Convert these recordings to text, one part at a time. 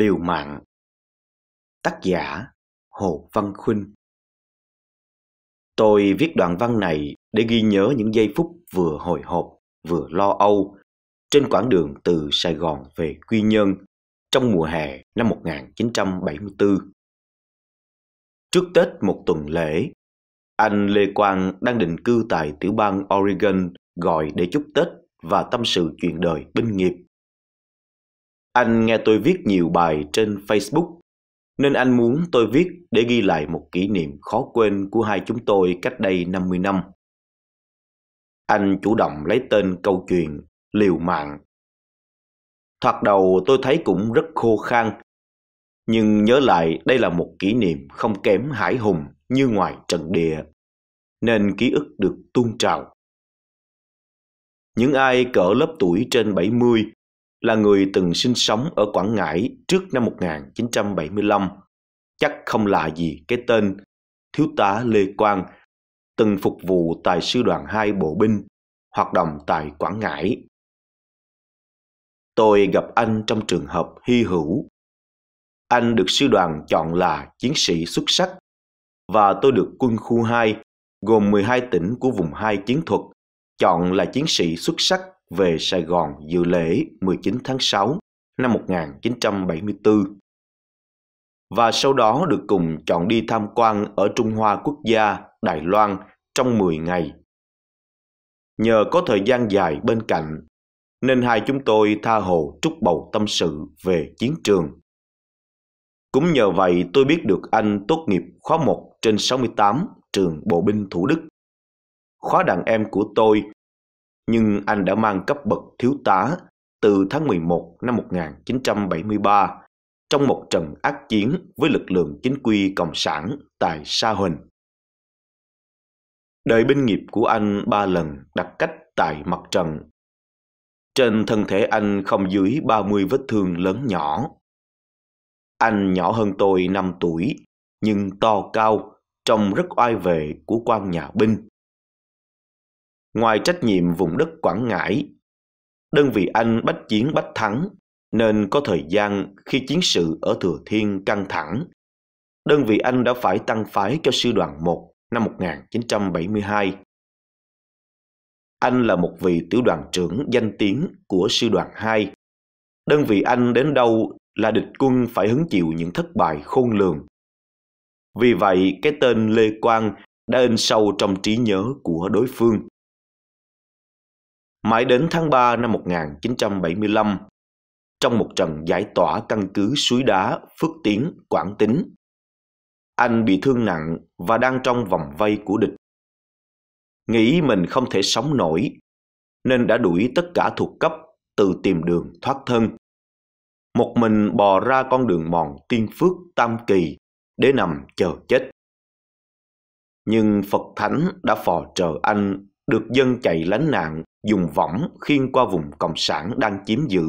Liều mạng Tác giả Hồ Văn Khuynh Tôi viết đoạn văn này để ghi nhớ những giây phút vừa hồi hộp vừa lo âu trên quãng đường từ Sài Gòn về Quy Nhơn trong mùa hè năm 1974. Trước Tết một tuần lễ, anh Lê Quang đang định cư tại tiểu bang Oregon gọi để chúc Tết và tâm sự chuyện đời binh nghiệp anh nghe tôi viết nhiều bài trên Facebook, nên anh muốn tôi viết để ghi lại một kỷ niệm khó quên của hai chúng tôi cách đây 50 năm. Anh chủ động lấy tên câu chuyện Liều mạng. Thoạt đầu tôi thấy cũng rất khô khan, nhưng nhớ lại đây là một kỷ niệm không kém hải hùng như ngoài trận địa, nên ký ức được tuôn trào. Những ai cỡ lớp tuổi trên 70 là người từng sinh sống ở Quảng Ngãi trước năm 1975. Chắc không lạ gì cái tên Thiếu tá Lê Quang, từng phục vụ tại Sư đoàn 2 Bộ binh, hoạt động tại Quảng Ngãi. Tôi gặp anh trong trường hợp hy hữu. Anh được sư đoàn chọn là chiến sĩ xuất sắc và tôi được quân khu 2 gồm 12 tỉnh của vùng 2 chiến thuật chọn là chiến sĩ xuất sắc về Sài Gòn dự lễ 19 tháng 6 năm 1974 và sau đó được cùng chọn đi tham quan ở Trung Hoa Quốc gia Đài Loan trong 10 ngày. Nhờ có thời gian dài bên cạnh, nên hai chúng tôi tha hồ trúc bầu tâm sự về chiến trường. Cũng nhờ vậy tôi biết được anh tốt nghiệp khóa 1 trên 68 trường Bộ binh Thủ Đức. Khóa đàn em của tôi nhưng anh đã mang cấp bậc thiếu tá từ tháng 11 năm 1973 trong một trận ác chiến với lực lượng chính quy cộng sản tại Sa Huỳnh. Đời binh nghiệp của anh ba lần đặt cách tại mặt trận. Trên thân thể anh không dưới 30 vết thương lớn nhỏ. Anh nhỏ hơn tôi 5 tuổi, nhưng to cao, trông rất oai vệ của quan nhà binh ngoài trách nhiệm vùng đất Quảng Ngãi. Đơn vị Anh bách chiến bách thắng, nên có thời gian khi chiến sự ở Thừa Thiên căng thẳng. Đơn vị Anh đã phải tăng phái cho sư đoàn 1 năm 1972. Anh là một vị tiểu đoàn trưởng danh tiếng của sư đoàn 2. Đơn vị Anh đến đâu là địch quân phải hứng chịu những thất bại khôn lường. Vì vậy, cái tên Lê Quang đã in sâu trong trí nhớ của đối phương. Mãi đến tháng 3 năm 1975, trong một trận giải tỏa căn cứ suối đá Phước Tiến, Quảng Tính, anh bị thương nặng và đang trong vòng vây của địch. Nghĩ mình không thể sống nổi, nên đã đuổi tất cả thuộc cấp từ tìm đường thoát thân. Một mình bò ra con đường mòn Tiên Phước Tam Kỳ để nằm chờ chết. Nhưng Phật Thánh đã phò trợ anh được dân chạy lánh nạn dùng võng khiêng qua vùng Cộng sản đang chiếm giữ.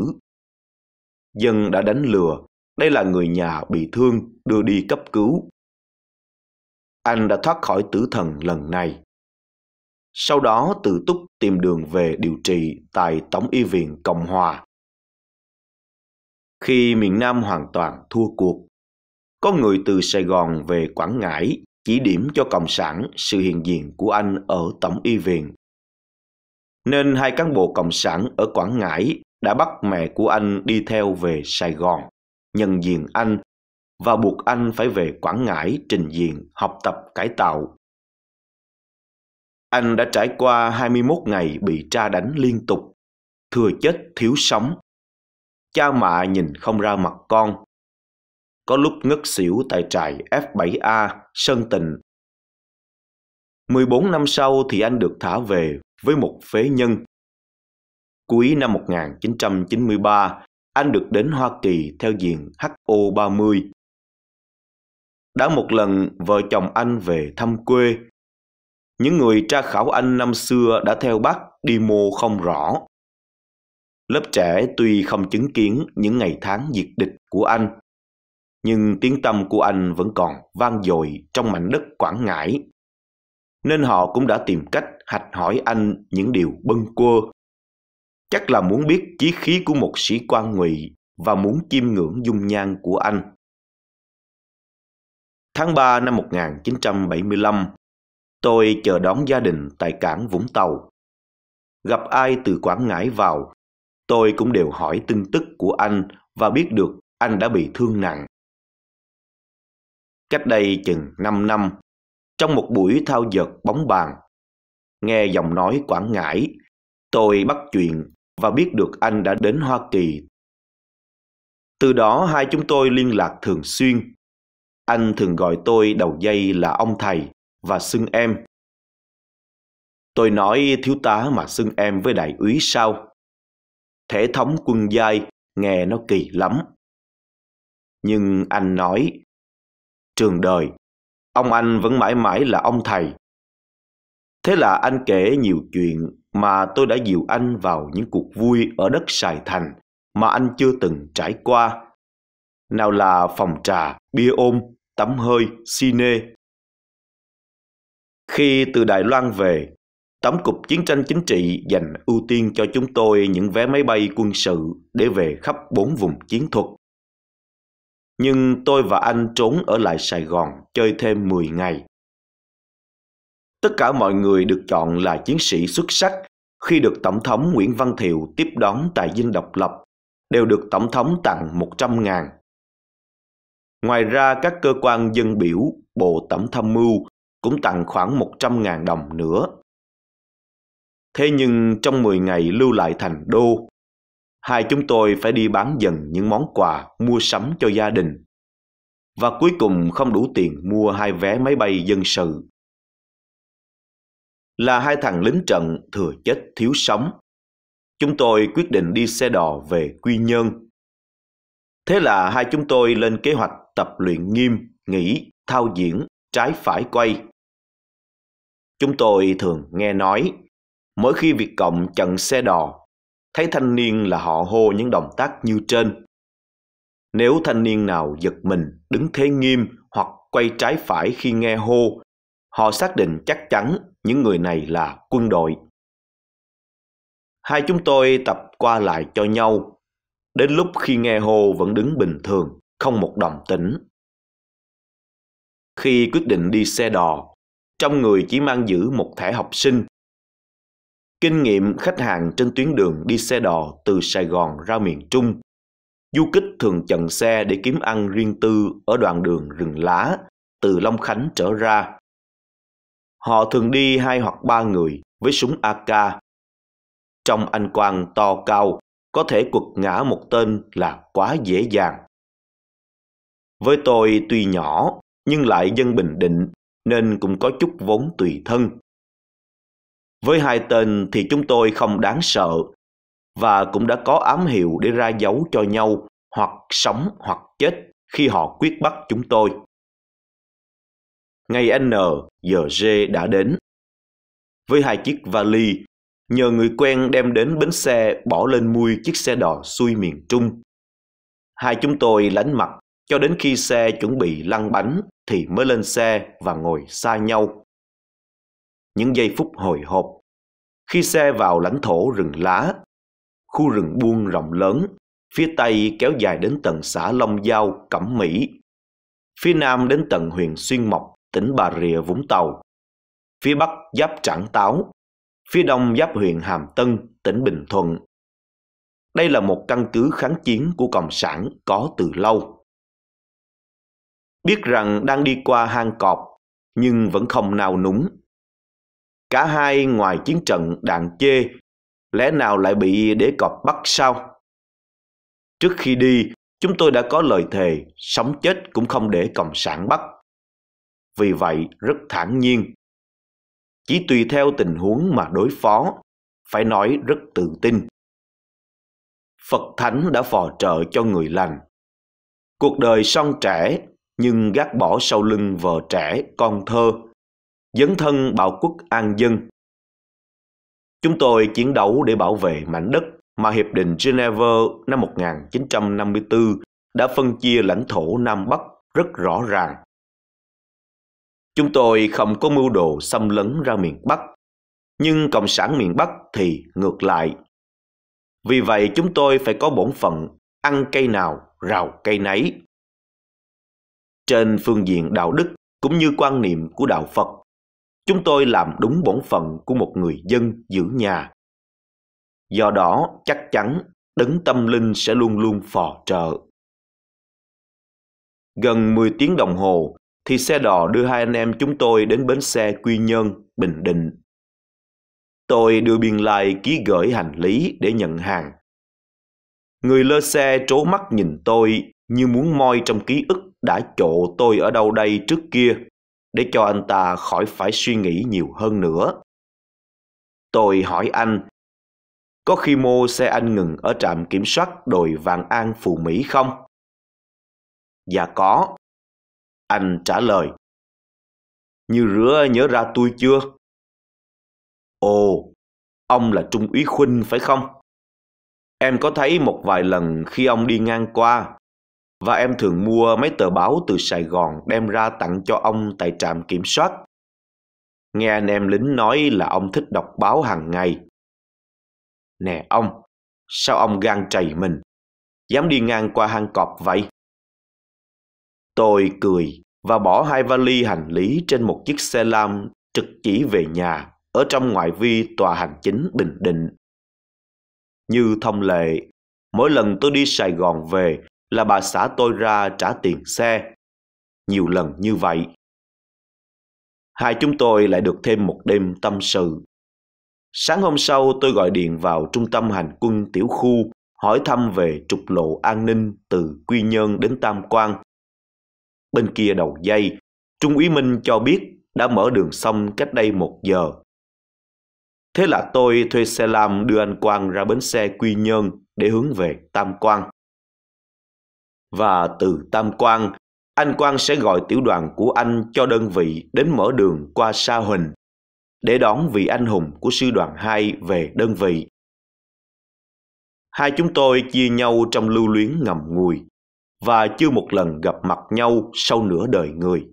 Dân đã đánh lừa, đây là người nhà bị thương đưa đi cấp cứu. Anh đã thoát khỏi tử thần lần này. Sau đó tự túc tìm đường về điều trị tại Tổng y viện Cộng hòa. Khi miền Nam hoàn toàn thua cuộc, có người từ Sài Gòn về Quảng Ngãi chỉ điểm cho Cộng sản sự hiện diện của anh ở Tổng y viện nên hai cán bộ cộng sản ở Quảng Ngãi đã bắt mẹ của anh đi theo về Sài Gòn, nhân diện anh và buộc anh phải về Quảng Ngãi trình diện học tập cải tạo. Anh đã trải qua 21 ngày bị tra đánh liên tục, thừa chết thiếu sống. Cha mẹ nhìn không ra mặt con. Có lúc ngất xỉu tại trại F7A, Sơn Tịnh. 14 năm sau thì anh được thả về với một phế nhân. Cuối năm 1993, anh được đến Hoa Kỳ theo diện HO30. Đã một lần vợ chồng anh về thăm quê. Những người tra khảo anh năm xưa đã theo bác đi mô không rõ. Lớp trẻ tuy không chứng kiến những ngày tháng diệt địch của anh, nhưng tiếng tâm của anh vẫn còn vang dội trong mảnh đất Quảng Ngãi nên họ cũng đã tìm cách hạch hỏi anh những điều bâng quơ. Chắc là muốn biết chí khí của một sĩ quan ngụy và muốn chiêm ngưỡng dung nhan của anh. Tháng 3 năm 1975, tôi chờ đón gia đình tại cảng Vũng Tàu. Gặp ai từ Quảng Ngãi vào, tôi cũng đều hỏi tin tức của anh và biết được anh đã bị thương nặng. Cách đây chừng 5 năm, trong một buổi thao dượt bóng bàn, nghe giọng nói Quảng Ngãi, tôi bắt chuyện và biết được anh đã đến Hoa Kỳ. Từ đó hai chúng tôi liên lạc thường xuyên. Anh thường gọi tôi đầu dây là ông thầy và xưng em. Tôi nói thiếu tá mà xưng em với đại úy sao? Thể thống quân giai nghe nó kỳ lắm. Nhưng anh nói, trường đời ông anh vẫn mãi mãi là ông thầy. Thế là anh kể nhiều chuyện mà tôi đã dìu anh vào những cuộc vui ở đất Sài Thành mà anh chưa từng trải qua. Nào là phòng trà, bia ôm, tắm hơi, cine. Khi từ Đài Loan về, Tổng cục Chiến tranh Chính trị dành ưu tiên cho chúng tôi những vé máy bay quân sự để về khắp bốn vùng chiến thuật nhưng tôi và anh trốn ở lại Sài Gòn chơi thêm 10 ngày. Tất cả mọi người được chọn là chiến sĩ xuất sắc khi được Tổng thống Nguyễn Văn Thiệu tiếp đón tại Dinh Độc Lập, đều được Tổng thống tặng 100 ngàn. Ngoài ra các cơ quan dân biểu, Bộ Tổng thâm mưu cũng tặng khoảng 100 ngàn đồng nữa. Thế nhưng trong 10 ngày lưu lại thành đô, hai chúng tôi phải đi bán dần những món quà mua sắm cho gia đình. Và cuối cùng không đủ tiền mua hai vé máy bay dân sự. Là hai thằng lính trận thừa chết thiếu sống. Chúng tôi quyết định đi xe đò về Quy Nhơn. Thế là hai chúng tôi lên kế hoạch tập luyện nghiêm, nghỉ, thao diễn, trái phải quay. Chúng tôi thường nghe nói, mỗi khi Việt Cộng chặn xe đò thấy thanh niên là họ hô những động tác như trên. Nếu thanh niên nào giật mình, đứng thế nghiêm hoặc quay trái phải khi nghe hô, họ xác định chắc chắn những người này là quân đội. Hai chúng tôi tập qua lại cho nhau, đến lúc khi nghe hô vẫn đứng bình thường, không một đồng tĩnh. Khi quyết định đi xe đò, trong người chỉ mang giữ một thẻ học sinh kinh nghiệm khách hàng trên tuyến đường đi xe đò từ Sài Gòn ra miền Trung. Du kích thường chặn xe để kiếm ăn riêng tư ở đoạn đường rừng lá, từ Long Khánh trở ra. Họ thường đi hai hoặc ba người với súng AK. Trong anh quang to cao, có thể quật ngã một tên là quá dễ dàng. Với tôi tuy nhỏ, nhưng lại dân Bình Định, nên cũng có chút vốn tùy thân với hai tên thì chúng tôi không đáng sợ và cũng đã có ám hiệu để ra dấu cho nhau hoặc sống hoặc chết khi họ quyết bắt chúng tôi. Ngày N, giờ G đã đến. Với hai chiếc vali, nhờ người quen đem đến bến xe bỏ lên mui chiếc xe đò xuôi miền Trung. Hai chúng tôi lánh mặt cho đến khi xe chuẩn bị lăn bánh thì mới lên xe và ngồi xa nhau. Những giây phút hồi hộp khi xe vào lãnh thổ rừng lá, khu rừng buông rộng lớn, phía Tây kéo dài đến tận xã Long Giao, Cẩm Mỹ, phía Nam đến tận huyện Xuyên Mộc, tỉnh Bà Rịa, Vũng Tàu, phía Bắc giáp Trảng Táo, phía Đông giáp huyện Hàm Tân, tỉnh Bình Thuận. Đây là một căn cứ kháng chiến của Cộng sản có từ lâu. Biết rằng đang đi qua hang cọp, nhưng vẫn không nào núng Cả hai ngoài chiến trận đạn chê, lẽ nào lại bị đế cọp bắt sao? Trước khi đi, chúng tôi đã có lời thề, sống chết cũng không để Cộng sản bắt. Vì vậy, rất thản nhiên. Chỉ tùy theo tình huống mà đối phó, phải nói rất tự tin. Phật Thánh đã phò trợ cho người lành. Cuộc đời son trẻ, nhưng gác bỏ sau lưng vợ trẻ, con thơ, dấn thân bảo quốc an dân. Chúng tôi chiến đấu để bảo vệ mảnh đất mà Hiệp định Geneva năm 1954 đã phân chia lãnh thổ Nam Bắc rất rõ ràng. Chúng tôi không có mưu đồ xâm lấn ra miền Bắc, nhưng Cộng sản miền Bắc thì ngược lại. Vì vậy chúng tôi phải có bổn phận ăn cây nào rào cây nấy. Trên phương diện đạo đức cũng như quan niệm của đạo Phật, Chúng tôi làm đúng bổn phận của một người dân giữ nhà. Do đó, chắc chắn đấng tâm linh sẽ luôn luôn phò trợ. Gần 10 tiếng đồng hồ thì xe đò đưa hai anh em chúng tôi đến bến xe Quy Nhơn, Bình Định. Tôi đưa biên lai ký gửi hành lý để nhận hàng. Người lơ xe trố mắt nhìn tôi như muốn moi trong ký ức đã chỗ tôi ở đâu đây trước kia để cho anh ta khỏi phải suy nghĩ nhiều hơn nữa. Tôi hỏi anh, có khi mô xe anh ngừng ở trạm kiểm soát đồi Vàng An Phù Mỹ không? Dạ có. Anh trả lời. Như rửa nhớ ra tôi chưa? Ồ, ông là Trung úy Khuynh phải không? Em có thấy một vài lần khi ông đi ngang qua, và em thường mua mấy tờ báo từ Sài Gòn đem ra tặng cho ông tại trạm kiểm soát. Nghe anh em lính nói là ông thích đọc báo hàng ngày. Nè ông, sao ông gan chảy mình, dám đi ngang qua hang cọp vậy? Tôi cười và bỏ hai vali hành lý trên một chiếc xe lam trực chỉ về nhà ở trong ngoại vi tòa hành chính Bình Định. Như thông lệ, mỗi lần tôi đi Sài Gòn về là bà xã tôi ra trả tiền xe. Nhiều lần như vậy. Hai chúng tôi lại được thêm một đêm tâm sự. Sáng hôm sau tôi gọi điện vào trung tâm hành quân tiểu khu hỏi thăm về trục lộ an ninh từ Quy Nhơn đến Tam Quan. Bên kia đầu dây, Trung úy Minh cho biết đã mở đường xong cách đây một giờ. Thế là tôi thuê xe lam đưa anh Quang ra bến xe Quy Nhơn để hướng về Tam Quan và từ Tam Quang, anh Quang sẽ gọi tiểu đoàn của anh cho đơn vị đến mở đường qua Sa Huỳnh để đón vị anh hùng của sư đoàn 2 về đơn vị. Hai chúng tôi chia nhau trong lưu luyến ngầm ngùi và chưa một lần gặp mặt nhau sau nửa đời người.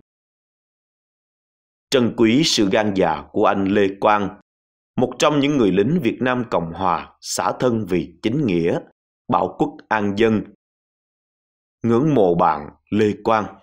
Trân quý sự gan dạ của anh Lê Quang, một trong những người lính Việt Nam Cộng Hòa xả thân vì chính nghĩa, bảo quốc an dân ngưỡng mộ bạn Lê Quang.